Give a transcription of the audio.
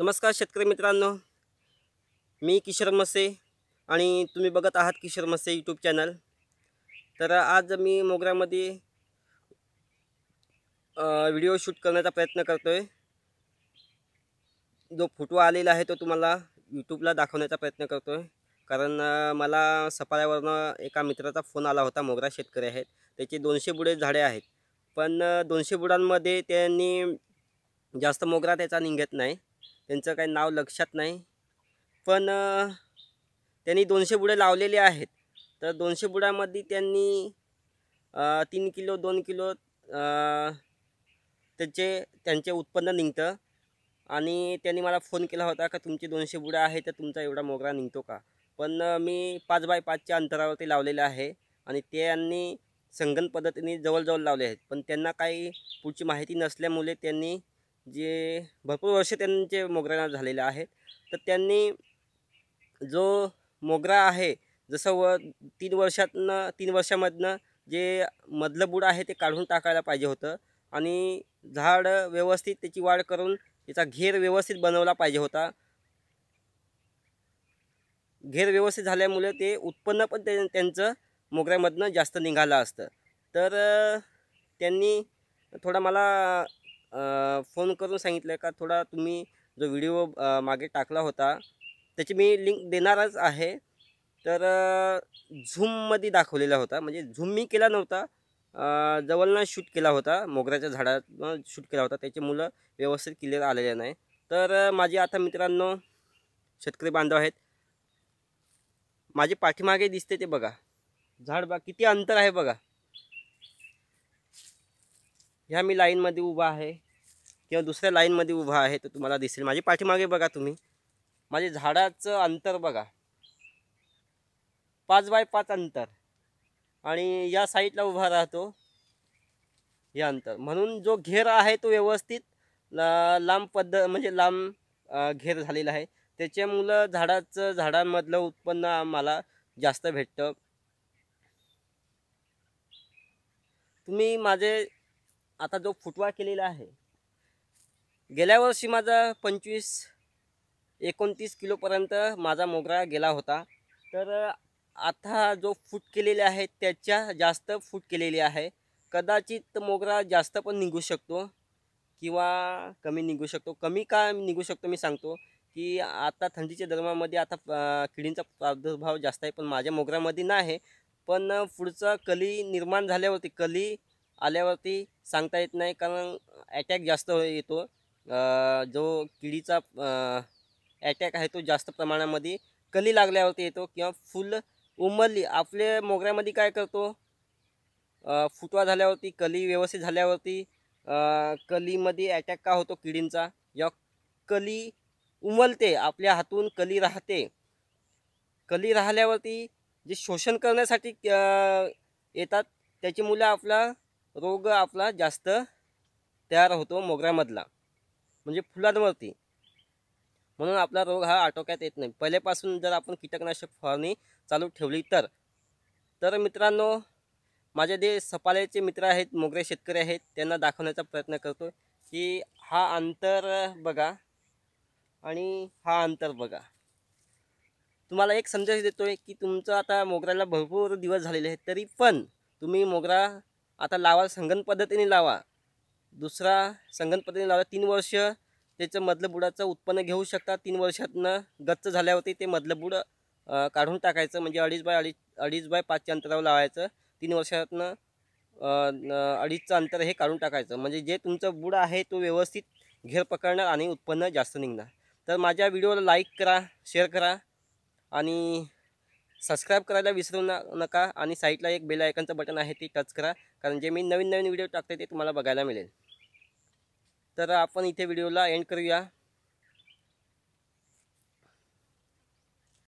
नमस्कार शेतकरी मित्रांनो मी किशोर मसे आणि तुम्ही बघत आहात किशोर मसे यूट्यूब चॅनल तर आज मी मोगऱ्यामध्ये व्हिडिओ शूट करण्याचा प्रयत्न करतो आहे जो फोटो आलेला आहे तो तुम्हाला यूट्यूबला दाखवण्याचा प्रयत्न करतो आहे कारण मला सफाळ्यावरनं एका मित्राचा फोन आला होता मोगरा शेतकरी आहेत त्याचे दोनशे बुडे झाडे आहेत पण दोनशे बुडांमध्ये त्यांनी जास्त मोगरा त्याचा निघत नाही त्यांचं काही नाव लक्षात नाही पण त्यांनी दोनशे बुडे लावलेले आहेत तर दोनशे बुड्यामध्ये त्यांनी तीन किलो दोन किलो त्याचे त्यांचे उत्पन्न निघतं आणि त्यांनी मला फोन केला होता का तुमचे दोनशे बुड्या आहे तर तुमचा एवढा मोगरा निघतो का पण मी पाच बाय पाचच्या अंतरावरती लावलेले आहे आणि ते त्यांनी संगण पद्धतीने जवळजवळ लावले आहेत पण त्यांना काही पुढची माहिती नसल्यामुळे त्यांनी जे भरपूर वर्ष त्यांचे मोगऱ्यांना झालेले आहेत तर त्यांनी जो मोगरा आहे जसं व तीन वर्षातनं तीन वर्षामधनं जे मधलं बुड आहे ते काढून टाकायला पाहिजे होतं आणि झाड व्यवस्थित त्याची वाढ करून त्याचा घेर व्यवस्थित बनवला पाहिजे होता घेर व्यवस्थित झाल्यामुळे ते उत्पन्न पण ते त्यांचं मोगऱ्यामधनं जास्त निघालं असतं तर त्यांनी थोडा मला फोन करून सांगितलं का थोडा तुम्ही जो व्हिडिओ मागे टाकला होता त्याची मी लिंक देणारच आहे तर झूममध्ये दाखवलेला होता म्हणजे झूम मी केला नव्हता जवळनं शूट केला होता मोगऱ्याच्या झाडात शूट केला होता त्याचे मुलं व्यवस्थित क्लिअर आलेले नाही तर माझे आता मित्रांनो शेतकरी बांधव आहेत माझे पाठीमागे दिसते ते बघा झाड बा किती अंतर आहे बघा ह्या मी लाईनमध्ये उभा आहे किंवा दुसऱ्या लाईनमध्ये उभा आहे तर तुम्हाला दिसेल माझे पाठीमागे बघा तुम्ही माझे झाडाचं अंतर बघा पाच बाय पाच अंतर आणि या साईडला उभा राहतो हे अंतर म्हणून जो घेर आहे तो व्यवस्थित लांब पद्ध म्हणजे लांब घेर झालेला आहे त्याच्यामुळं झाडाचं झाडांमधलं उत्पन्न आम्हाला जास्त भेटतं तुम्ही माझे आता जो फुटवा केलेला आहे गेल्या वर्षी माझा पंचवीस एकोणतीस किलोपर्यंत माझा मोगरा गेला होता तर आता जो फूट केलेले आहे त्याच्या जास्त फूट केलेली आहे कदाचित मोगरा जास्त पण निघू शकतो किंवा कमी निघू शकतो कमी का निघू शकतो मी सांगतो की आता थंडीच्या दरम्यामध्ये आता किडींचा प्रादुर्भाव जास्त आहे पण माझ्या मोगऱ्यामध्ये नाही आहे पण पुढचं कली निर्माण झाल्यावरती कली आल्यावरती सांगता येत नाही कारण अटॅक जास्त येतो जो किडीचा ॲटॅक आहे तो जास्त प्रमाणामध्ये कली लागल्यावरती येतो किंवा फुल उमलली आपले मोगऱ्यामध्ये काय करतो फुटवा झाल्यावरती कली व्यवस्थित झाल्यावरती कलीमध्ये ॲटॅक का होतो किडींचा या कली उमलते आपल्या हातून कली राहते कली राहिल्यावरती जे शोषण करण्यासाठी येतात त्याची मुलं आपला रोग आपला जास्त तयार होतो मोगऱ्यामधला म्हणजे फुलांवरती म्हणून आपला रोग हा आटोक्यात येत नाही पहिल्यापासून जर आपण कीटकनाशक फवारणी चालू ठेवली तर तर मित्रांनो माझे जे सपाल्याचे मित्र आहेत मोगरे शेतकरी आहेत त्यांना दाखवण्याचा प्रयत्न करतो की हा अंतर बघा आणि हा अंतर बघा तुम्हाला एक संदेश देतो आहे की तुमचं आता मोगऱ्याला भरपूर दिवस झालेले आहेत तरी पण तुम्ही मोगरा आता लावा संगण पद्धतीने लावा दुसरा संगणपतीने लावला तीन वर्ष त्याचं मधलं बुडाचं उत्पन्न घेऊ शकता तीन वर्षातनं गच्च झाल्यावरती ते मधलं बुड काढून टाकायचं म्हणजे अडीच बाय अडीच अडीच बाय पाचच्या अंतरावर लावायचं तीन वर्षातनं अडीचचं अंतर हे काढून टाकायचं म्हणजे जे तुमचं बुड आहे तो व्यवस्थित घेर पकडणार आणि उत्पन्न जास्त निघणार तर माझ्या व्हिडिओला लाईक करा शेअर करा आणि सबस्क्राईब करायला विसरू नका आणि साईटला एक बेल आयकनचं बटन आहे ते टच करा कारण जे मी नवीन नवीन व्हिडिओ टाकते ते तुम्हाला बघायला मिळेल तर आपण इथे व्हिडिओला एंड करूया